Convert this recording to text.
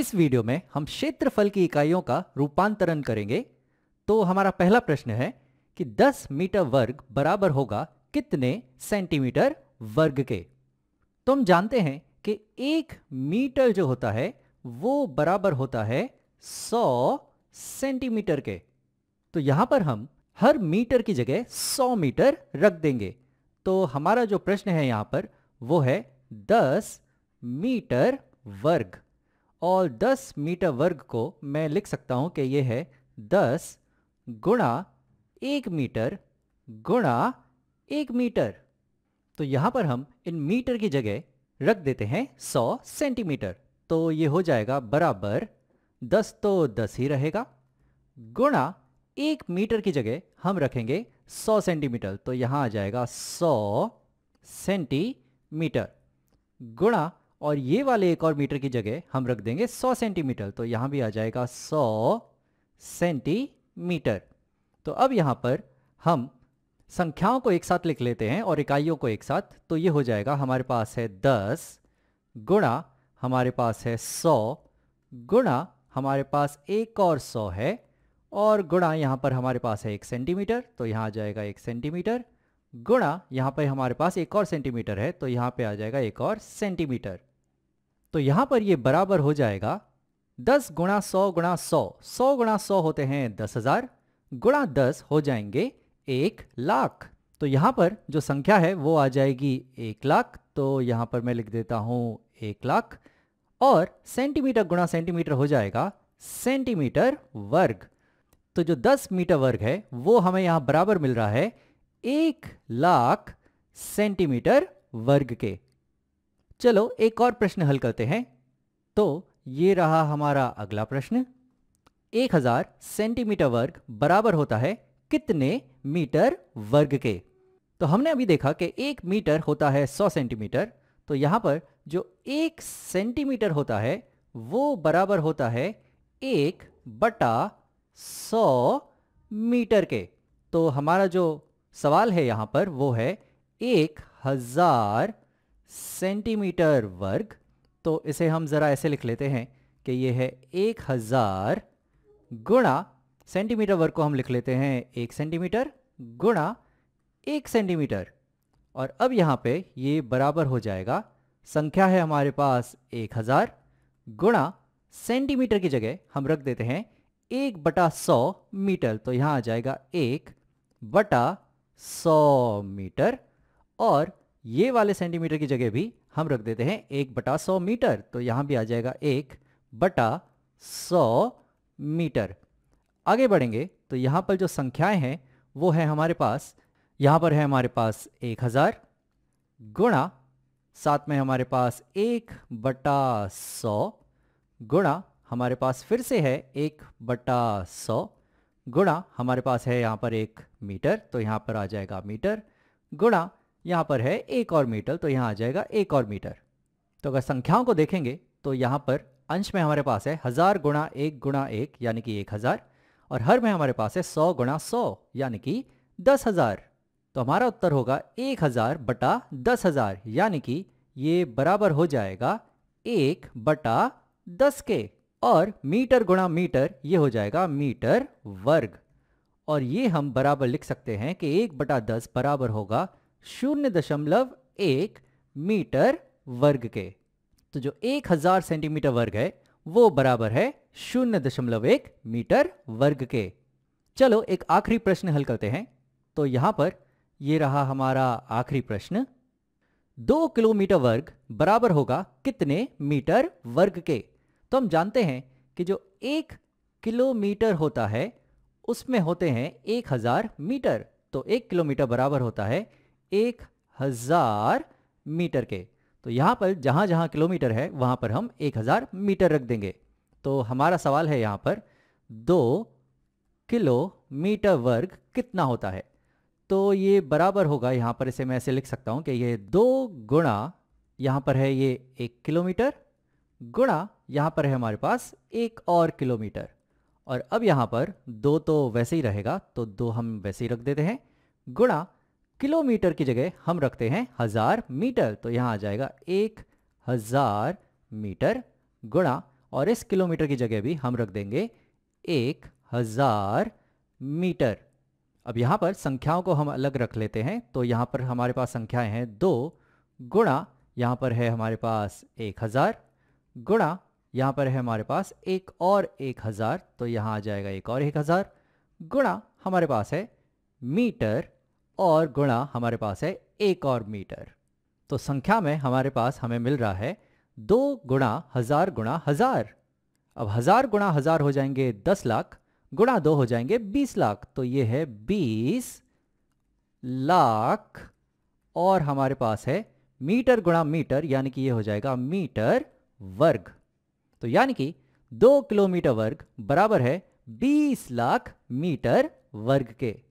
इस वीडियो में हम क्षेत्रफल की इकाइयों का रूपांतरण करेंगे तो हमारा पहला प्रश्न है कि 10 मीटर वर्ग बराबर होगा कितने सेंटीमीटर वर्ग के तो हम जानते हैं कि एक मीटर जो होता है वो बराबर होता है 100 सेंटीमीटर के तो यहां पर हम हर मीटर की जगह 100 मीटर रख देंगे तो हमारा जो प्रश्न है यहां पर वो है 10 मीटर वर्ग और 10 मीटर वर्ग को मैं लिख सकता हूं कि यह है 10 गुणा एक मीटर गुणा एक मीटर तो यहां पर हम इन मीटर की जगह रख देते हैं 100 सेंटीमीटर तो ये हो जाएगा बराबर 10 तो 10 ही रहेगा गुणा एक मीटर की जगह हम रखेंगे 100 सेंटीमीटर तो यहाँ आ जाएगा 100 सेंटीमीटर गुणा और ये वाले एक और मीटर की जगह हम रख देंगे 100 सेंटीमीटर तो यहाँ भी आ जाएगा 100 सेंटीमीटर तो अब यहाँ पर हम संख्याओं को एक साथ लिख लेते हैं और इकाइयों को एक साथ तो ये हो जाएगा हमारे पास है 10 गुणा हमारे पास है 100 गुणा हमारे पास एक और 100 है और गुणा यहाँ पर हमारे पास है एक सेंटीमीटर तो यहाँ आ जाएगा एक सेंटीमीटर गुणा यहाँ पर हमारे पास एक और सेंटीमीटर है तो यहाँ पे आ जाएगा एक और सेंटीमीटर तो यहां पर ये बराबर हो जाएगा दस गुणा सौ गुणा सौ सौ गुणा सौ होते हैं दस हजार गुणा दस हो जाएंगे एक लाख तो यहां पर जो संख्या है वो आ जाएगी एक लाख तो यहां पर मैं लिख देता हूं एक लाख और सेंटीमीटर गुणा सेंटीमीटर हो जाएगा सेंटीमीटर वर्ग तो जो 10 मीटर वर्ग है वो हमें यहां बराबर मिल रहा है एक लाख सेंटीमीटर वर्ग के चलो एक और प्रश्न हल करते हैं तो ये रहा हमारा अगला प्रश्न 1000 सेंटीमीटर वर्ग बराबर होता है कितने मीटर वर्ग के तो हमने अभी देखा कि एक मीटर होता है 100 सेंटीमीटर तो यहां पर जो एक सेंटीमीटर होता है वो बराबर होता है एक बटा सौ मीटर के तो हमारा जो सवाल है यहाँ पर वो है एक हजार सेंटीमीटर वर्ग तो इसे हम ज़रा ऐसे लिख लेते हैं कि ये है एक हज़ार गुणा सेंटीमीटर वर्ग को हम लिख लेते हैं एक सेंटीमीटर गुणा एक सेंटीमीटर और अब यहाँ पे ये बराबर हो जाएगा संख्या है हमारे पास एक हज़ार गुणा सेंटीमीटर की जगह हम रख देते हैं एक बटा सौ मीटर तो यहाँ आ जाएगा एक बटा सौ मीटर और ये वाले सेंटीमीटर की जगह भी हम रख देते हैं एक बटा सौ मीटर तो यहां भी आ जाएगा एक बटा सौ मीटर आगे बढ़ेंगे तो यहां पर जो संख्याएं हैं वो है हमारे पास यहां पर है हमारे पास एक हज़ार गुणा साथ में हमारे पास एक बटा सौ गुणा हमारे पास फिर से है एक बटा सौ गुणा हमारे पास है यहाँ पर एक मीटर तो यहां पर आ जाएगा मीटर गुणा यहां पर है एक और मीटर तो यहां आ जाएगा एक और मीटर तो अगर संख्याओं को देखेंगे तो यहां पर अंश में हमारे पास है हज़ार गुणा एक गुणा एक यानी कि एक हज़ार और हर में हमारे पास है सौ गुणा सौ यानी कि दस हज़ार तो हमारा उत्तर होगा एक हज़ार बटा दस हज़ार यानी कि ये बराबर हो जाएगा एक बटा दस के और मीटर गुणा मीटर ये हो जाएगा मीटर वर्ग और ये हम बराबर लिख सकते हैं कि एक बटा दस बराबर होगा शून्य दशमलव एक मीटर वर्ग के तो जो एक हजार सेंटीमीटर वर्ग है वो बराबर है शून्य दशमलव एक मीटर वर्ग के चलो एक आखिरी प्रश्न हल करते हैं तो यहां पर ये रहा हमारा आखिरी प्रश्न दो किलोमीटर वर्ग बराबर होगा कितने मीटर वर्ग के तो हम जानते हैं कि जो एक किलोमीटर होता है उसमें होते हैं एक हजार मीटर तो एक किलोमीटर बराबर होता है एक हजार मीटर के तो यहां पर जहां जहां किलोमीटर है वहां पर हम एक हजार मीटर रख देंगे तो हमारा सवाल है यहां पर दो किलोमीटर वर्ग कितना होता है तो ये बराबर होगा यहां पर इसे मैं ऐसे लिख सकता हूँ कि ये दो गुणा यहाँ पर है ये एक किलोमीटर गुणा यहाँ पर है हमारे पास एक और किलोमीटर और अब यहाँ पर दो तो वैसे ही रहेगा तो दो हम वैसे ही रख देते हैं गुणा किलोमीटर की जगह हम रखते हैं हजार मीटर तो यहाँ आ जाएगा एक हजार मीटर गुणा और इस किलोमीटर की जगह भी हम रख देंगे एक हजार मीटर अब यहाँ पर संख्याओं को हम अलग रख लेते हैं तो यहाँ पर हमारे पास संख्याएं हैं दो गुणा यहाँ पर है हमारे पास एक हजार गुणा यहाँ पर है हमारे पास एक और एक हजार तो यहाँ आ जाएगा एक और एक हजार गुणा हमारे पास है मीटर और गुणा हमारे पास है एक और मीटर तो संख्या में हमारे पास हमें मिल रहा है दो गुणा हजार गुणा हजार अब हजार गुणा हजार हो जाएंगे दस लाख गुणा दो हो जाएंगे बीस लाख तो ये है बीस लाख और हमारे पास है मीटर गुणा मीटर यानी कि ये हो जाएगा मीटर वर्ग तो यानी कि दो किलोमीटर वर्ग बराबर है बीस लाख मीटर वर्ग के